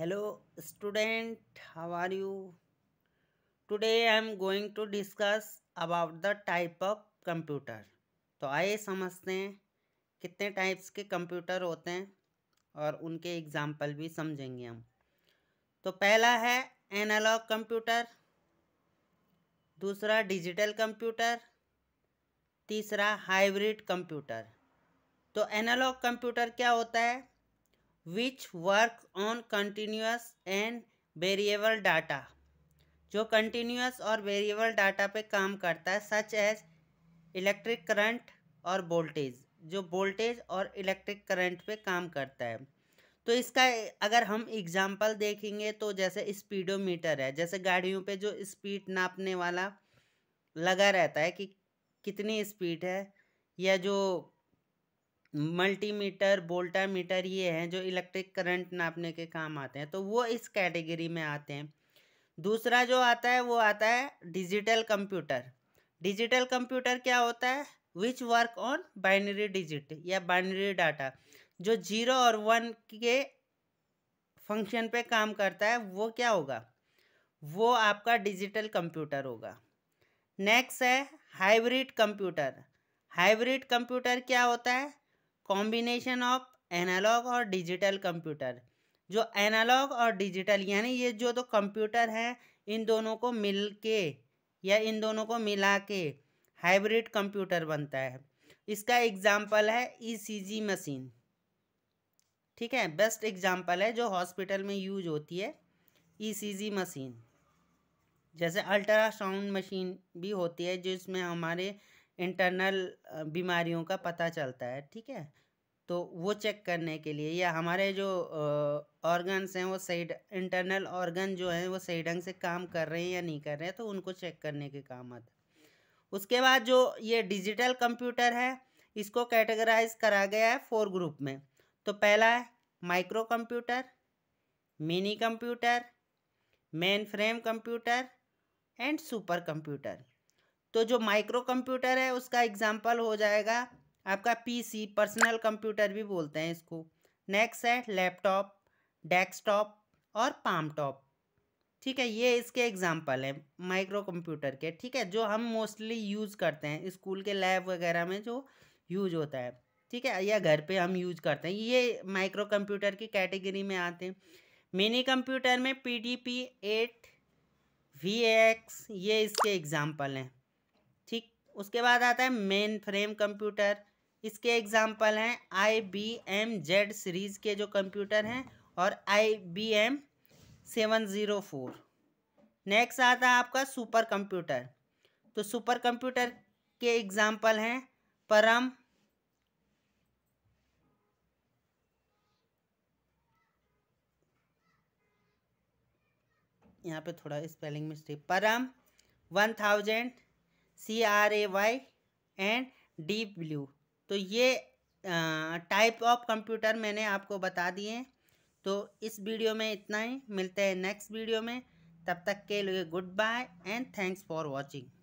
hello student how are you today I am going to discuss about the type of computer तो आइए समझते हैं कितने types के कंप्यूटर होते हैं और उनके एग्जाम्पल भी समझेंगे हम तो पहला है एनालॉग कंप्यूटर दूसरा डिजिटल कंप्यूटर तीसरा हाइब्रिड कंप्यूटर तो एनालॉग कंप्यूटर क्या होता है which work on continuous and variable data जो कंटिन्यूस और वेरिएबल डाटा पे काम करता है सच एज इलेक्ट्रिक करंट और वोल्टेज जो वोल्टेज और इलेक्ट्रिक करंट पे काम करता है तो इसका अगर हम एग्जाम्पल देखेंगे तो जैसे स्पीडोमीटर है जैसे गाड़ियों पे जो स्पीड नापने वाला लगा रहता है कि कितनी स्पीड है या जो मल्टीमीटर वोल्टामीटर ये हैं जो इलेक्ट्रिक करंट नापने के काम आते हैं तो वो इस कैटेगरी में आते हैं दूसरा जो आता है वो आता है डिजिटल कंप्यूटर डिजिटल कंप्यूटर क्या होता है which work on binary digit या बाइनरी डाटा जो जीरो और वन के फंक्शन पे काम करता है वो क्या होगा वो आपका डिजिटल कंप्यूटर होगा नेक्स्ट है हाइब्रिड कंप्यूटर हाइब्रिड कंप्यूटर क्या होता है कॉम्बिनेशन ऑफ एनालॉग और डिजिटल कंप्यूटर जो एनालॉग और डिजिटल यानी ये जो तो कंप्यूटर हैं इन दोनों को मिल के या इन दोनों को मिला के हाइब्रिड कंप्यूटर बनता है इसका एग्जाम्पल है ईसीजी e मशीन ठीक है बेस्ट एग्जाम्पल है जो हॉस्पिटल में यूज होती है ईसीजी e मशीन जैसे अल्ट्रासाउंड मशीन भी होती है जिसमें हमारे इंटरनल बीमारियों का पता चलता है ठीक है तो वो चेक करने के लिए या हमारे जो ऑर्गन्स हैं वो सही इंटरनल ऑर्गन जो हैं वो सही ढंग से काम कर रहे हैं या नहीं कर रहे हैं तो उनको चेक करने के काम आता उसके बाद जो ये डिजिटल कंप्यूटर है इसको कैटेगराइज करा गया है फोर ग्रुप में तो पहला है micro computer mini computer main frame computer and super computer तो जो माइक्रो कंप्यूटर है उसका एग्जाम्पल हो जाएगा आपका पीसी पर्सनल कंप्यूटर भी बोलते हैं इसको नेक्स्ट है लैपटॉप डेस्कटॉप और पाम टॉप ठीक है ये इसके एग्जाम्पल हैं माइक्रो कंप्यूटर के ठीक है जो हम मोस्टली यूज़ करते हैं स्कूल के लैब वगैरह में जो यूज होता है ठीक है या घर पे हम यूज करते हैं ये माइक्रो कंप्यूटर की कैटेगरी में आते हैं मिनी कंप्यूटर में P D P eight V X ये इसके एग्जाम्पल हैं उसके बाद आता है मेन फ्रेम कंप्यूटर इसके एग्जाम्पल हैं I B M Z series के जो कंप्यूटर हैं और I B M seven zero four next आता है आपका सुपर कंप्यूटर तो सुपर कंप्यूटर के एग्जाम्पल हैं परम यहाँ पे थोड़ा spelling mistake Param one thousand C R A Y and deep blue तो ये टाइप ऑफ कंप्यूटर मैंने आपको बता दिए हैं तो इस वीडियो में इतना ही मिलते हैं नेक्स्ट वीडियो में तब तक के लिए good bye and thanks for watching